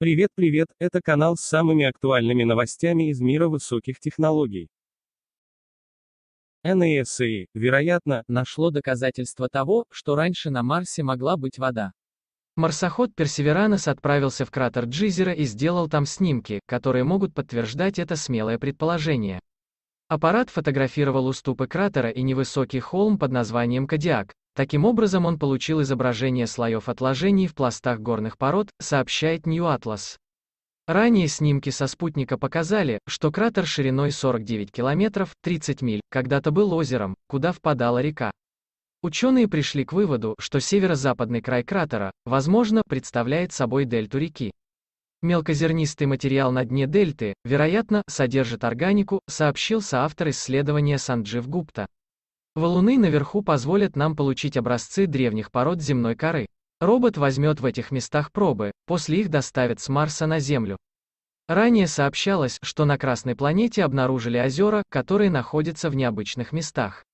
Привет, привет, это канал с самыми актуальными новостями из мира высоких технологий. NASA, вероятно, нашло доказательство того, что раньше на Марсе могла быть вода. Марсоход Персеверанос отправился в кратер Джизера и сделал там снимки, которые могут подтверждать это смелое предположение. Аппарат фотографировал уступы кратера и невысокий холм под названием Кадиак, Таким образом он получил изображение слоев отложений в пластах горных пород, сообщает New Atlas. Ранее снимки со спутника показали, что кратер шириной 49 километров, 30 миль, когда-то был озером, куда впадала река. Ученые пришли к выводу, что северо-западный край кратера, возможно, представляет собой дельту реки. Мелкозернистый материал на дне дельты, вероятно, содержит органику, сообщил соавтор исследования Санджив Гупта. Валуны наверху позволят нам получить образцы древних пород земной коры. Робот возьмет в этих местах пробы, после их доставит с Марса на Землю. Ранее сообщалось, что на Красной планете обнаружили озера, которые находятся в необычных местах.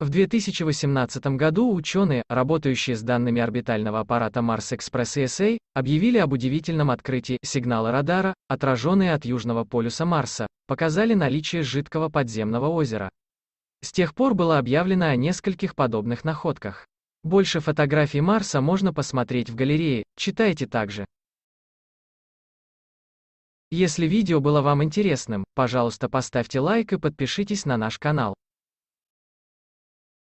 В 2018 году ученые, работающие с данными орбитального аппарата Mars Express ESA, объявили об удивительном открытии сигнала радара, отраженные от южного полюса Марса, показали наличие жидкого подземного озера. С тех пор было объявлено о нескольких подобных находках. Больше фотографий Марса можно посмотреть в галерее, читайте также. Если видео было вам интересным, пожалуйста поставьте лайк и подпишитесь на наш канал.